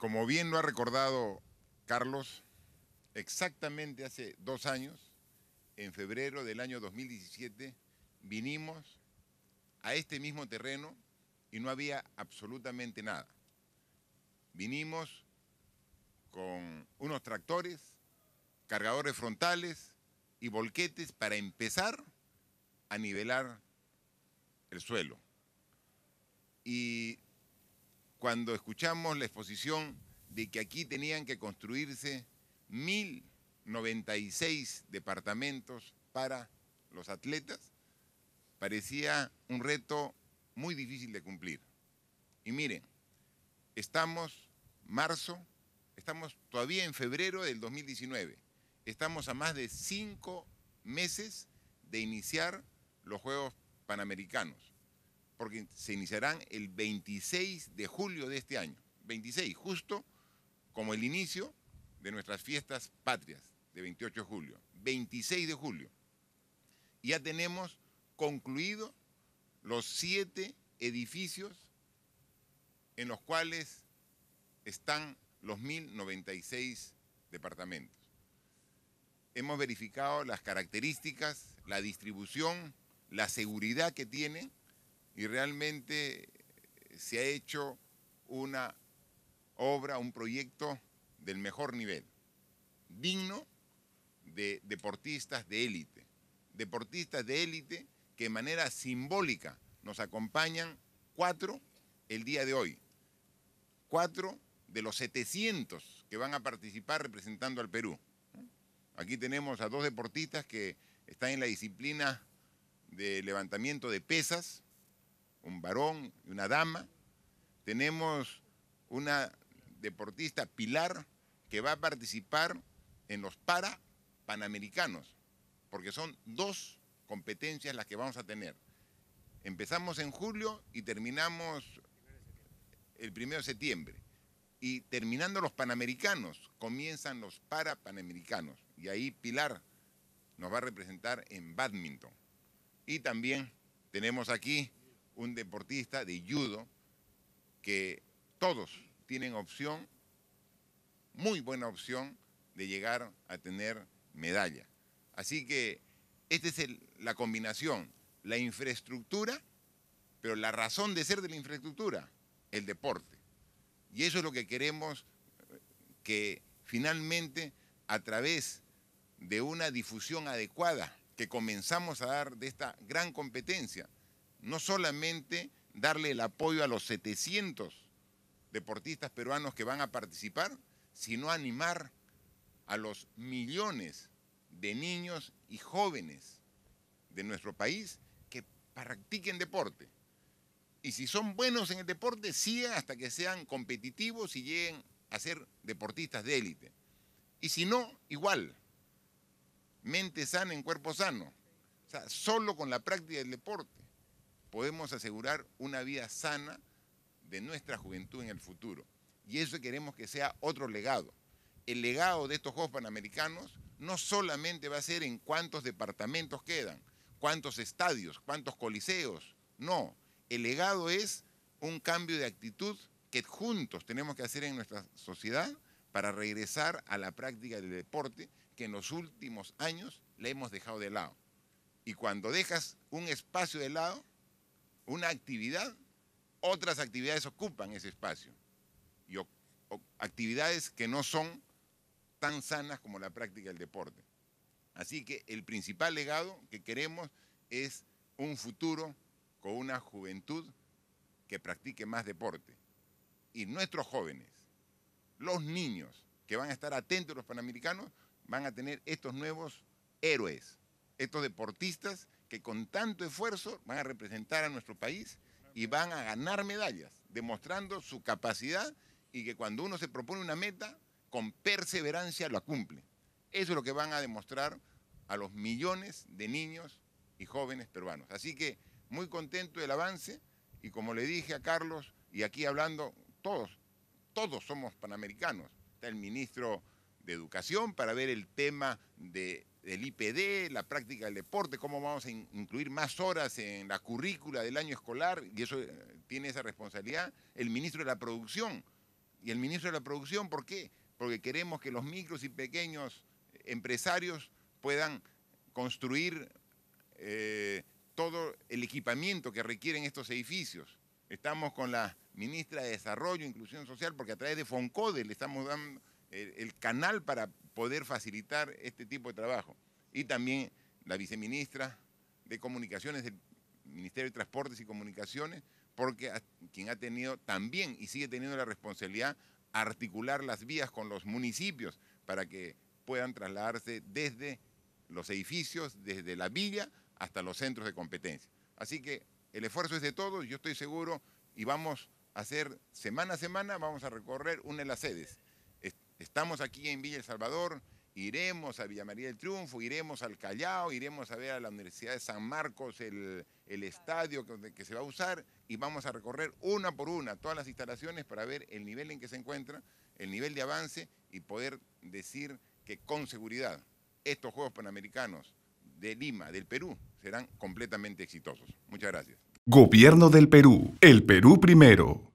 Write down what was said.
Como bien lo ha recordado Carlos, exactamente hace dos años, en febrero del año 2017, vinimos a este mismo terreno y no había absolutamente nada. Vinimos con unos tractores, cargadores frontales y volquetes para empezar a nivelar el suelo. Y cuando escuchamos la exposición de que aquí tenían que construirse 1.096 departamentos para los atletas, parecía un reto muy difícil de cumplir. Y miren, estamos marzo, estamos todavía en febrero del 2019, estamos a más de cinco meses de iniciar los Juegos Panamericanos porque se iniciarán el 26 de julio de este año. 26, justo como el inicio de nuestras fiestas patrias de 28 de julio. 26 de julio. Ya tenemos concluido los siete edificios en los cuales están los 1.096 departamentos. Hemos verificado las características, la distribución, la seguridad que tiene y realmente eh, se ha hecho una obra, un proyecto del mejor nivel, digno de deportistas de élite, deportistas de élite que de manera simbólica nos acompañan cuatro el día de hoy, cuatro de los 700 que van a participar representando al Perú. Aquí tenemos a dos deportistas que están en la disciplina de levantamiento de pesas, un varón y una dama. Tenemos una deportista, Pilar, que va a participar en los para panamericanos, porque son dos competencias las que vamos a tener. Empezamos en julio y terminamos el 1 de septiembre. Y terminando los panamericanos, comienzan los para panamericanos. Y ahí Pilar nos va a representar en badminton. Y también tenemos aquí un deportista de judo que todos tienen opción, muy buena opción, de llegar a tener medalla. Así que esta es la combinación, la infraestructura, pero la razón de ser de la infraestructura, el deporte. Y eso es lo que queremos eh, que finalmente a través de una difusión adecuada que comenzamos a dar de esta gran competencia, no solamente darle el apoyo a los 700 deportistas peruanos que van a participar, sino animar a los millones de niños y jóvenes de nuestro país que practiquen deporte. Y si son buenos en el deporte, sigan hasta que sean competitivos y lleguen a ser deportistas de élite. Y si no, igual. Mente sana en cuerpo sano. O sea, solo con la práctica del deporte podemos asegurar una vida sana de nuestra juventud en el futuro. Y eso queremos que sea otro legado. El legado de estos Juegos Panamericanos no solamente va a ser en cuántos departamentos quedan, cuántos estadios, cuántos coliseos. No, el legado es un cambio de actitud que juntos tenemos que hacer en nuestra sociedad para regresar a la práctica del deporte que en los últimos años le hemos dejado de lado. Y cuando dejas un espacio de lado, una actividad, otras actividades ocupan ese espacio. Y actividades que no son tan sanas como la práctica del deporte. Así que el principal legado que queremos es un futuro con una juventud que practique más deporte. Y nuestros jóvenes, los niños que van a estar atentos a los panamericanos, van a tener estos nuevos héroes, estos deportistas que con tanto esfuerzo van a representar a nuestro país y van a ganar medallas, demostrando su capacidad y que cuando uno se propone una meta, con perseverancia la cumple. Eso es lo que van a demostrar a los millones de niños y jóvenes peruanos. Así que muy contento del avance y como le dije a Carlos y aquí hablando todos, todos somos panamericanos. Está el ministro de Educación para ver el tema de del IPD, la práctica del deporte, cómo vamos a incluir más horas en la currícula del año escolar, y eso eh, tiene esa responsabilidad el ministro de la Producción. Y el ministro de la Producción, ¿por qué? Porque queremos que los micros y pequeños eh, empresarios puedan construir eh, todo el equipamiento que requieren estos edificios. Estamos con la ministra de Desarrollo e Inclusión Social porque a través de FONCODE le estamos dando el, canal para poder facilitar este tipo de trabajo. Y también la viceministra de Comunicaciones del Ministerio de Transportes y Comunicaciones, porque quien ha tenido también y sigue teniendo la responsabilidad articular las vías con los municipios para que puedan trasladarse desde los edificios, desde la villa hasta los centros de competencia. Así que el esfuerzo es de todos, yo estoy seguro, y vamos a hacer semana a semana, vamos a recorrer una de las sedes. Estamos aquí en Villa El Salvador, iremos a Villa María del Triunfo, iremos al Callao, iremos a ver a la Universidad de San Marcos el, estadio que, que, se va a usar y vamos a recorrer una por una todas las instalaciones para ver el nivel en que se encuentra, el nivel de avance y poder decir que con seguridad estos Juegos Panamericanos de Lima, del Perú, serán completamente exitosos. Muchas gracias. Gobierno del Perú. El Perú primero.